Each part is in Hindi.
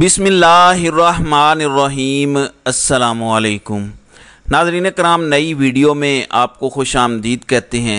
बिसमीम अल्लाम नाजरीन कराम नई वीडियो में आपको खुश आमदीद कहते हैं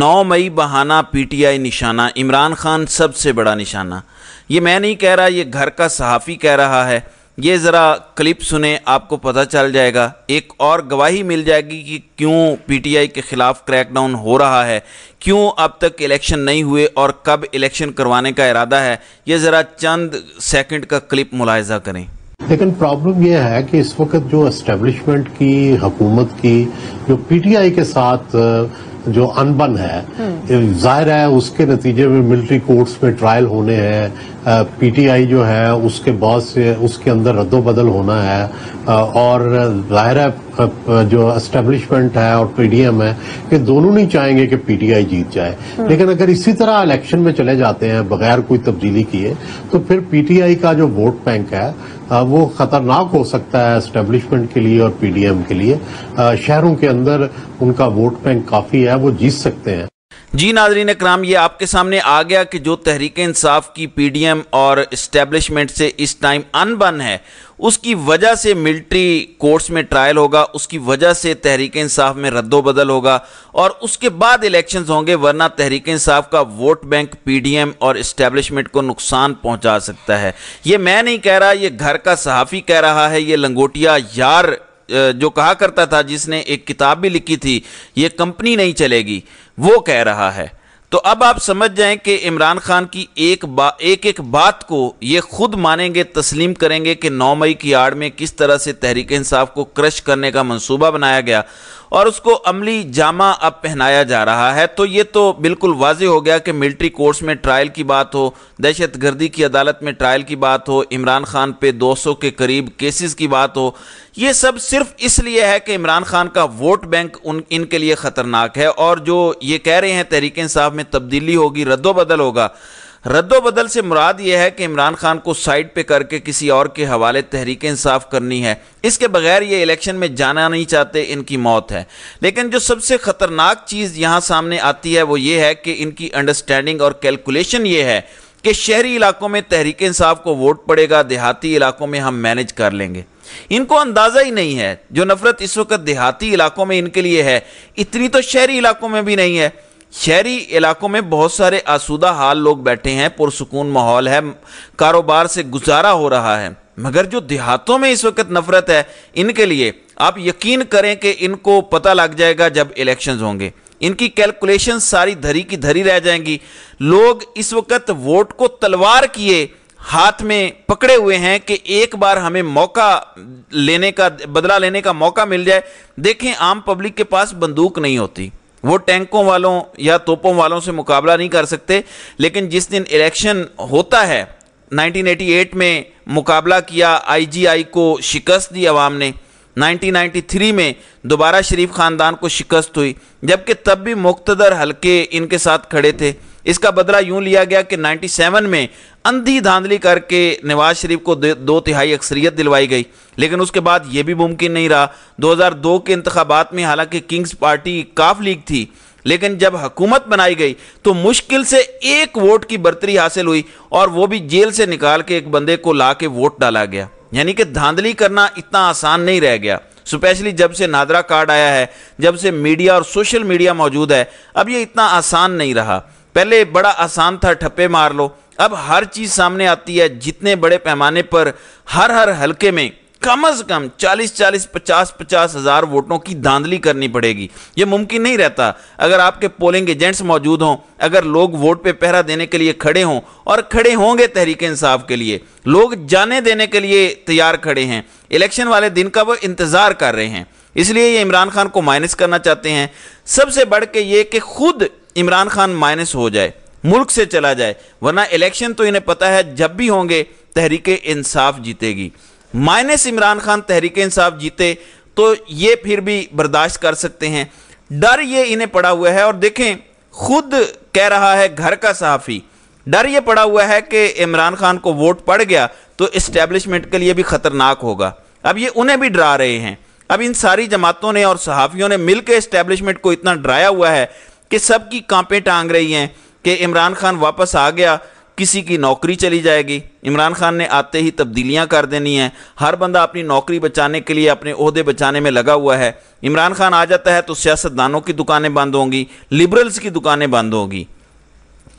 9 मई बहाना पीटीआई निशाना इमरान खान सबसे बड़ा निशाना ये मैं नहीं कह रहा ये घर का सहाफ़ी कह रहा है ये ज़रा क्लिप सुने आपको पता चल जाएगा एक और गवाही मिल जाएगी कि क्यों पीटीआई के ख़िलाफ़ क्रैकडाउन हो रहा है क्यों अब तक इलेक्शन नहीं हुए और कब इलेक्शन करवाने का इरादा है ये ज़रा चंद सेकंड का क्लिप मुलायजा करें लेकिन प्रॉब्लम यह है कि इस वक्त जो एस्टेब्लिशमेंट की हुकूमत की जो पीटीआई के साथ जो अनबन है हम्म। जाहिर है उसके नतीजे में मिलिट्री कोर्ट्स में ट्रायल होने हैं पीटीआई जो है उसके बॉस से उसके अंदर रद्दोबदल होना है और जाहिर है जो एस्टेब्लिशमेंट है और पीडीएम है ये दोनों नहीं चाहेंगे कि पीटीआई जीत जाए हम्म। लेकिन अगर इसी तरह इलेक्शन में चले जाते हैं बगैर कोई तब्दीली किए तो फिर पीटीआई का जो वोट बैंक है वो खतरनाक हो सकता है एस्टेब्लिशमेंट के लिए और पीडीएम के लिए शहरों के अंदर उनका वोट बैंक काफी है वो जीत सकते हैं जी नाजरीन कराम ये आपके सामने आ गया कि जो तहरीक इंसाफ की पी डी एम और इस्टेबलिशमेंट से इस टाइम अनबन है उसकी वजह से मिलिट्री कोर्ट्स में ट्रायल होगा उसकी वजह से तहरीक इंसाफ में रद्दोबदल होगा और उसके बाद इलेक्शंस होंगे वरना तहरीक इंसाफ का वोट बैंक पीडीएम और इस्टेब्लिशमेंट को नुकसान पहुंचा सकता है ये मैं नहीं कह रहा ये घर का सहाफ़ी कह रहा है ये लंगोटिया यार जो कहा करता था जिसने एक किताब भी लिखी थी ये कंपनी नहीं चलेगी वो कह रहा है तो अब आप समझ जाएं कि इमरान खान की एक बा एक एक बात को ये खुद मानेंगे तस्लीम करेंगे कि 9 मई की आड़ में किस तरह से तहरीक इंसाफ को क्रश करने का मंसूबा बनाया गया और उसको अमली जामा अब पहनाया जा रहा है तो ये तो बिल्कुल वाजे हो गया कि मिलिट्री कोर्ट्स में ट्रायल की बात हो दहशत गर्दी की अदालत में ट्रायल की बात हो इमरान खान पे 200 के करीब केसेस की बात हो ये सब सिर्फ इसलिए है कि इमरान खान का वोट बैंक उन इनके लिए ख़तरनाक है और जो ये कह रहे हैं तहरीक इंसाफ में तब्दीली होगी रद्दोबदल होगा रद्दोबदल से मुराद यह है कि इमरान खान को साइड पे करके किसी और के हवाले तहरीक इंसाफ करनी है इसके बगैर ये इलेक्शन में जाना नहीं चाहते इनकी मौत है लेकिन जो सबसे ख़तरनाक चीज़ यहाँ सामने आती है वो ये है कि इनकी अंडरस्टैंडिंग और कैलकुलेशन ये है कि शहरी इलाकों में तहरीक इंसाफ को वोट पड़ेगा देहाती इलाकों में हम मैनेज कर लेंगे इनको अंदाज़ा ही नहीं है जो नफरत इस वक्त देहाती इलाकों में इनके लिए है इतनी तो शहरी इलाकों में भी नहीं है शहरी इलाकों में बहुत सारे आसूदा हाल लोग बैठे हैं पुरसकून माहौल है कारोबार से गुजारा हो रहा है मगर जो देहातों में इस वक्त नफरत है इनके लिए आप यकीन करें कि इनको पता लग जाएगा जब इलेक्शन होंगे इनकी कैलकुलेशन सारी धरी की धरी रह जाएंगी लोग इस वक्त वोट को तलवार किए हाथ में पकड़े हुए हैं कि एक बार हमें मौका लेने का बदला लेने का मौका मिल जाए देखें आम पब्लिक के पास बंदूक नहीं होती वो टैंकों वालों या तोपों वालों से मुकाबला नहीं कर सकते लेकिन जिस दिन इलेक्शन होता है 1988 में मुकाबला किया आईजीआई को शिकस्त दी आवाम ने 1993 में दोबारा शरीफ ख़ानदान को शिकस्त हुई जबकि तब भी मुख्तर हलके इनके साथ खड़े थे इसका बदला यूं लिया गया कि 97 में अंधी धांधली करके नवाज शरीफ को दो तिहाई अक्सरियत दिलवाई गई लेकिन उसके बाद यह भी मुमकिन नहीं रहा 2002 के इंतबात में हालांकि किंग्स पार्टी काफ लीग थी लेकिन जब हुकूमत बनाई गई तो मुश्किल से एक वोट की बर्तरी हासिल हुई और वो भी जेल से निकाल के एक बंदे को ला के वोट डाला गया यानी कि धांधली करना इतना आसान नहीं रह गया स्पेशली जब से नादरा कार्ड आया है जब से मीडिया और सोशल मीडिया मौजूद है अब ये इतना आसान नहीं रहा पहले बड़ा आसान था ठप्पे मार लो अब हर चीज़ सामने आती है जितने बड़े पैमाने पर हर हर हलके में कम अज कम 40 40 50 50 हजार वोटों की धांधली करनी पड़ेगी ये मुमकिन नहीं रहता अगर आपके पोलिंग एजेंट्स मौजूद हों अगर लोग वोट पे पहरा देने के लिए खड़े हों और खड़े होंगे तहरीक इंसाफ के लिए लोग जाने देने के लिए तैयार खड़े हैं इलेक्शन वाले दिन का वो इंतज़ार कर रहे हैं इसलिए ये इमरान खान को माइनस करना चाहते हैं सबसे बढ़ के ये कि खुद इमरान खान माइनस हो जाए मुल्क से चला जाए वरना इलेक्शन तो इन्हें पता है जब भी होंगे तहरीक इंसाफ जीतेगी माइनस इमरान खान तहरीक इंसाफ जीते तो ये फिर भी बर्दाश्त कर सकते हैं डर ये इन्हें पड़ा हुआ है और देखें खुद कह रहा है घर का सहाफ़ी डर ये पड़ा हुआ है कि इमरान खान को वोट पड़ गया तो इस्टेब्लिशमेंट के लिए भी ख़तरनाक होगा अब ये उन्हें भी डरा रहे हैं अब इन सारी जमातों ने और सहाफ़ियों ने मिलकर इस्टेब्लिशमेंट को इतना डराया हुआ है कि सबकी कांपें टांग रही हैं कि इमरान खान वापस आ गया किसी की नौकरी चली जाएगी इमरान खान ने आते ही तब्दीलियां कर देनी हैं हर बंदा अपनी नौकरी बचाने के लिए अपने अहदे बचाने में लगा हुआ है इमरान खान आ जाता है तो सियासतदानों की दुकानें बंद होंगी लिबरल्स की दुकानें बंद होंगी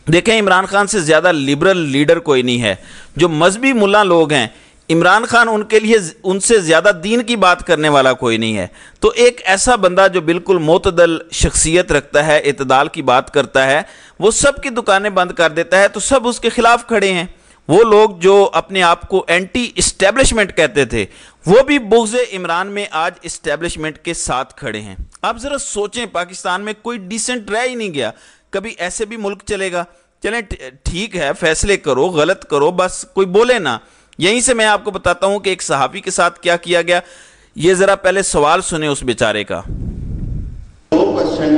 देखें इमरान खान से ज़्यादा लिबरल लीडर कोई नहीं है जो मजहबी मुला लोग हैं इमरान खान उनके लिए उनसे ज़्यादा दीन की बात करने वाला कोई नहीं है तो एक ऐसा बंदा जो बिल्कुल मोतदल शख्सियत रखता है इतदाल की बात करता है वो सब की दुकानें बंद कर देता है तो सब उसके ख़िलाफ़ खड़े हैं वो लोग जो अपने आप को एंटी इस्टेब्लिशमेंट कहते थे वो भी बुग्ज़ इमरान में आज इस्टेब्लिशमेंट के साथ खड़े हैं आप ज़रा सोचें पाकिस्तान में कोई डिसेंट रह ही नहीं गया कभी ऐसे भी मुल्क चलेगा चलें ठीक है फैसले करो गलत करो बस कोई बोले ना यहीं से मैं आपको बताता हूं कि एक सहाफी के साथ क्या किया गया ये जरा पहले सवाल सुने उस बेचारे का दो क्वेश्चन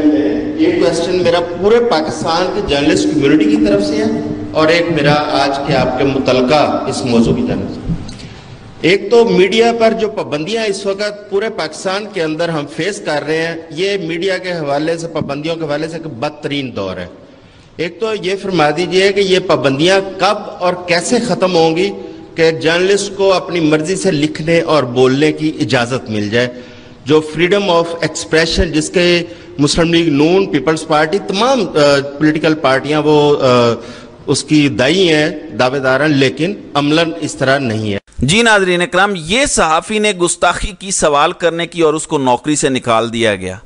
ये क्वेश्चन मेरा पूरे पाकिस्तान के जर्नलिस्ट कम्युनिटी की तरफ से है और एक मेरा आज के आपके मुतल इस मौजू की तरफ से एक तो मीडिया पर जो पाबंदियां इस वक्त पूरे पाकिस्तान के अंदर हम फेस कर रहे हैं ये मीडिया के हवाले से पाबंदियों के हवाले से एक बदतरीन दौर है एक तो ये फरमा दीजिए कि ये पाबंदियां कब और कैसे ख़त्म होंगी कि जर्नलिस्ट को अपनी मर्जी से लिखने और बोलने की इजाज़त मिल जाए जो फ्रीडम ऑफ एक्सप्रेशन जिसके Muslim League Noon peoples party तमाम पॉलिटिकल पार्टियां वो आ, उसकी दाई हैं दावेदार लेकिन अमलन इस तरह नहीं है जी नाजरीन इक्राम ये सहाफ़ी ने गुस्ताखी की सवाल करने की और उसको नौकरी से निकाल दिया गया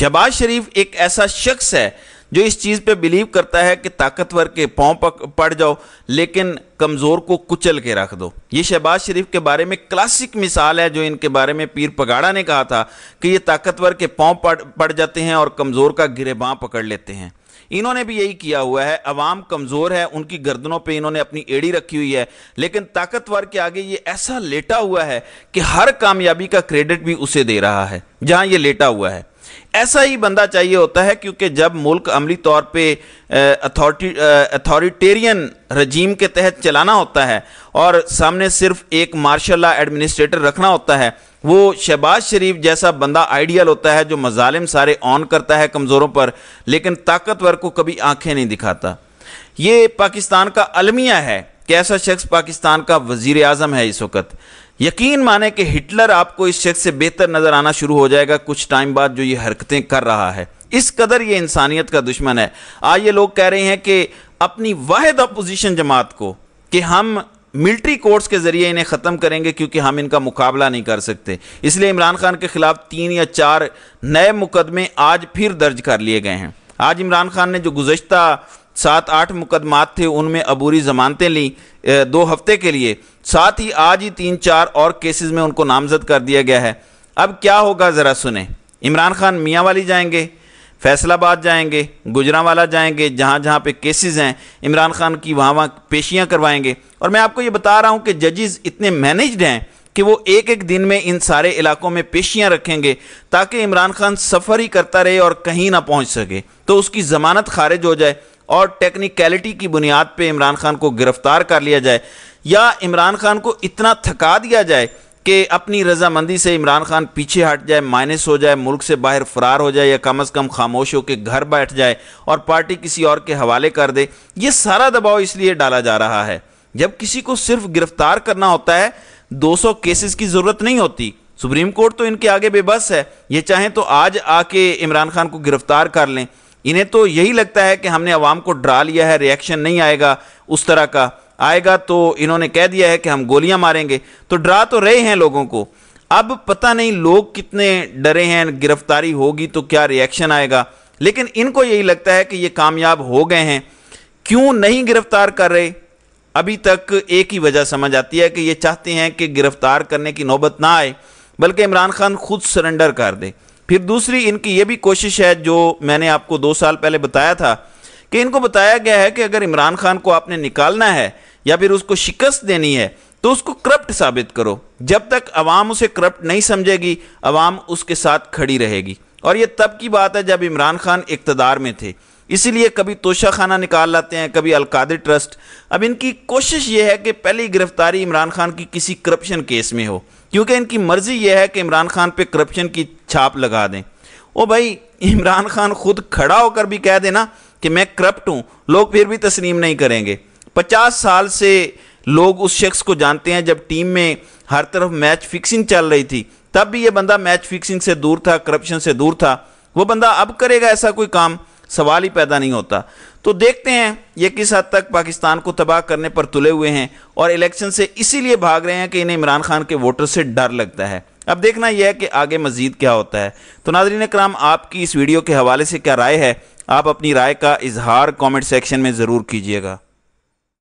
शहबाज शरीफ एक ऐसा शख्स है जो इस चीज़ पे बिलीव करता है कि ताकतवर के पाँव पड़ जाओ लेकिन कमज़ोर को कुचल के रख दो ये शहबाज शरीफ के बारे में क्लासिक मिसाल है जो इनके बारे में पीर पगाड़ा ने कहा था कि ये ताकतवर के पांव पड़ पड़ जाते हैं और कमज़ोर का गिरेबाँ पकड़ लेते हैं इन्होंने भी यही किया हुआ है अवाम कमज़ोर है उनकी गर्दनों पे इन्होंने अपनी एड़ी रखी हुई है लेकिन ताकतवर के आगे ये ऐसा लेटा हुआ है कि हर कामयाबी का क्रेडिट भी उसे दे रहा है जहां ये लेटा हुआ है ऐसा ही बंदा चाहिए होता है क्योंकि जब मुल्क अमली तौर पे अथॉरिटी अथॉरिटेरियन रजीम के तहत चलाना होता है और सामने सिर्फ एक मार्शल एडमिनिस्ट्रेटर रखना होता है वो शहबाज शरीफ जैसा बंदा आइडियल होता है जो मजालिम सारे ऑन करता है कमज़ोरों पर लेकिन ताकतवर को कभी आंखें नहीं दिखाता ये पाकिस्तान का अलमिया है कैसा शख्स पाकिस्तान का वजीर अजम है इस वक्त यकीन माने कि हिटलर आपको इस शख्स से बेहतर नज़र आना शुरू हो जाएगा कुछ टाइम बाद जो ये हरकतें कर रहा है इस कदर ये इंसानियत का दुश्मन है आज ये लोग कह रहे हैं कि अपनी वाद अपोजिशन जमात को कि हम मिलिट्री कोर्ट्स के ज़रिए इन्हें ख़त्म करेंगे क्योंकि हम इनका मुकाबला नहीं कर सकते इसलिए इमरान खान के ख़िलाफ़ तीन या चार नए मुकदमे आज फिर दर्ज कर लिए गए हैं आज इमरान खान ने जो गुज्तर सात आठ मुकदमात थे उनमें अबूरी ज़मानतें ली दो हफ्ते के लिए साथ ही आज ही तीन चार और केसेस में उनको नामजद कर दिया गया है अब क्या होगा ज़रा सुने इमरान खान मियाँ वाली जाएंगे फैसलाबाद जाएंगे गुजरावाला जाएंगे जहाँ जहाँ पे केसेस हैं इमरान खान की वहाँ वहाँ पेशियाँ करवाएंगे और मैं आपको ये बता रहा हूँ कि जजेस इतने मैनेज्ड हैं कि वो एक एक दिन में इन सारे इलाकों में पेशियाँ रखेंगे ताकि इमरान खान सफ़र ही करता रहे और कहीं ना पहुँच सके तो उसकी ज़मानत खारिज हो जाए और टेक्निकलिटी की बुनियाद पर इमरान खान को गिरफ्तार कर लिया जाए या इमरान खान को इतना थका दिया जाए कि अपनी रजामंदी से इमरान खान पीछे हट जाए माइनस हो जाए मुल्क से बाहर फरार हो जाए या कम अज़ कम खामोश होकर घर बैठ जाए और पार्टी किसी और के हवाले कर दे ये सारा दबाव इसलिए डाला जा रहा है जब किसी को सिर्फ गिरफ्तार करना होता है 200 केसेस की ज़रूरत नहीं होती सुप्रीम कोर्ट तो इनके आगे बेबस है ये चाहें तो आज आके इमरान खान को गिरफ्तार कर लें इन्हें तो यही लगता है कि हमने अवाम को डरा लिया है रिएक्शन नहीं आएगा उस तरह का आएगा तो इन्होंने कह दिया है कि हम गोलियां मारेंगे तो ड्रा तो रहे हैं लोगों को अब पता नहीं लोग कितने डरे हैं गिरफ्तारी होगी तो क्या रिएक्शन आएगा लेकिन इनको यही लगता है कि ये कामयाब हो गए हैं क्यों नहीं गिरफ्तार कर रहे अभी तक एक ही वजह समझ आती है कि ये चाहते हैं कि गिरफ्तार करने की नौबत ना आए बल्कि इमरान खान खुद सरेंडर कर दे फिर दूसरी इनकी ये भी कोशिश है जो मैंने आपको दो साल पहले बताया था कि इनको बताया गया है कि अगर इमरान खान को आपने निकालना है या फिर उसको शिकस्त देनी है तो उसको करप्ट साबित करो जब तक अवाम उसे करप्ट नहीं समझेगी अवाम उसके साथ खड़ी रहेगी और ये तब की बात है जब इमरान खान इकतदार में थे इसीलिए कभी तोशा खाना निकाल लाते हैं कभी अलकादिर ट्रस्ट अब इनकी कोशिश ये है कि पहली गिरफ्तारी इमरान खान की किसी करप्शन केस में हो क्योंकि इनकी मर्जी यह है कि इमरान खान पर करप्शन की छाप लगा दें ओ भाई इमरान खान खुद खड़ा होकर भी कह देना कि मैं करप्ट हूँ लोग फिर भी तस्लीम नहीं करेंगे पचास साल से लोग उस शख्स को जानते हैं जब टीम में हर तरफ मैच फिक्सिंग चल रही थी तब भी ये बंदा मैच फिक्सिंग से दूर था करप्शन से दूर था वो बंदा अब करेगा ऐसा कोई काम सवाल ही पैदा नहीं होता तो देखते हैं ये किस हद तक पाकिस्तान को तबाह करने पर तुले हुए हैं और इलेक्शन से इसीलिए भाग रहे हैं कि इन्हें इमरान खान के वोटर से डर लगता है अब देखना यह है कि आगे मजीद क्या होता है तो नाजरीन कराम आपकी इस वीडियो के हवाले से क्या राय है आप अपनी राय का इजहार कमेंट सेक्शन में ज़रूर कीजिएगा